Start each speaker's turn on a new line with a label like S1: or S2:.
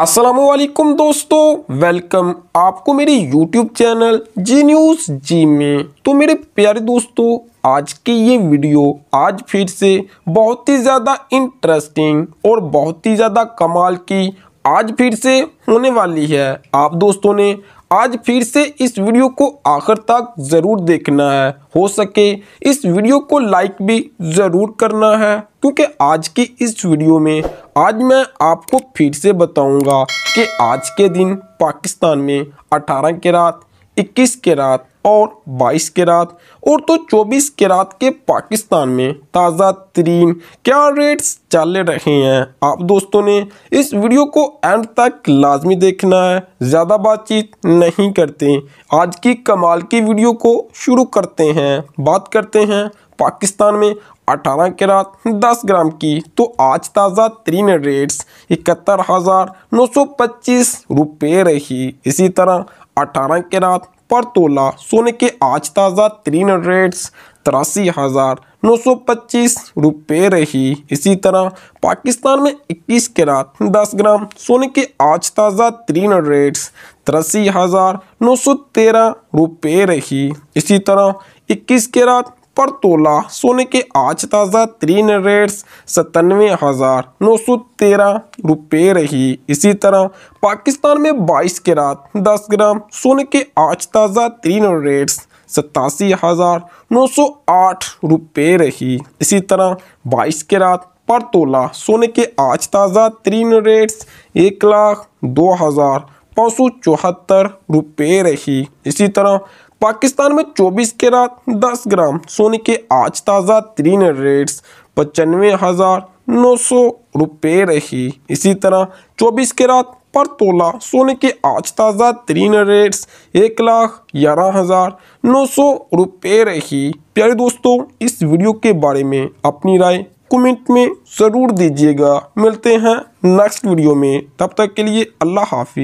S1: असलकम दोस्तों वेलकम आपको मेरे YouTube चैनल जी न्यूज़ जी में तो मेरे प्यारे दोस्तों आज की ये वीडियो आज फिर से बहुत ही ज़्यादा इंटरेस्टिंग और बहुत ही ज़्यादा कमाल की आज फिर से होने वाली है आप दोस्तों ने आज फिर से इस वीडियो को आखिर तक ज़रूर देखना है हो सके इस वीडियो को लाइक भी ज़रूर करना है क्योंकि आज की इस वीडियो में आज मैं आपको फिर से बताऊंगा कि आज के दिन पाकिस्तान में 18 के रात 21 के रात और 22 रात और तो 24 रात के पाकिस्तान में ताज़ा तरीन क्या रेट्स चल रहे हैं आप दोस्तों ने इस वीडियो को एंड तक लाजमी देखना है ज़्यादा बातचीत नहीं करते आज की कमाल की वीडियो को शुरू करते हैं बात करते हैं पाकिस्तान में 18 रात 10 ग्राम की तो आज ताज़ा तीन रेट्स इकहत्तर हज़ार नौ सौ पच्चीस रुपये रही इसी तरह 18 रात पर तोला सोने के आज ताज़ा तीन रेट्स तिरासी हज़ार नौ सौ पच्चीस रुपये रही इसी तरह पाकिस्तान में 21 कैरात 10 ग्राम सोने के आज ताज़ा तीन रेट्स तिरासी हज़ार नौ सौ तेरह रुपये रही इसी तरह 21 कैरात पर तोला सोने के आज ताज़ा तीन रेट्स सतानवे हज़ार नौ सौ तेरह रुपये रही इसी तरह पाकिस्तान में 22 रात दस ग्राम सोने के आज ताज़ा तीन रेट्स सतासी हज़ार नौ सौ आठ रुपये रही इसी तरह 22 रात पर तोला सोने के आज ताज़ा तीन रेट्स एक लाख दो हज़ार पाँच सौ चौहत्तर रुपये रही इसी तरह पाकिस्तान में 24 के रात 10 ग्राम सोने के आज ताज़ा तरीन रेट्स पचानवे हज़ार नौ सौ रुपये रही इसी तरह 24 के रात पर तोला सोने के आज ताज़ा तरीन रेट्स एक लाख ग्यारह हज़ार नौ सौ रुपये रही प्यारे दोस्तों इस वीडियो के बारे में अपनी राय कमेंट में ज़रूर दीजिएगा मिलते हैं नेक्स्ट वीडियो में तब तक के लिए अल्लाह हाफिज़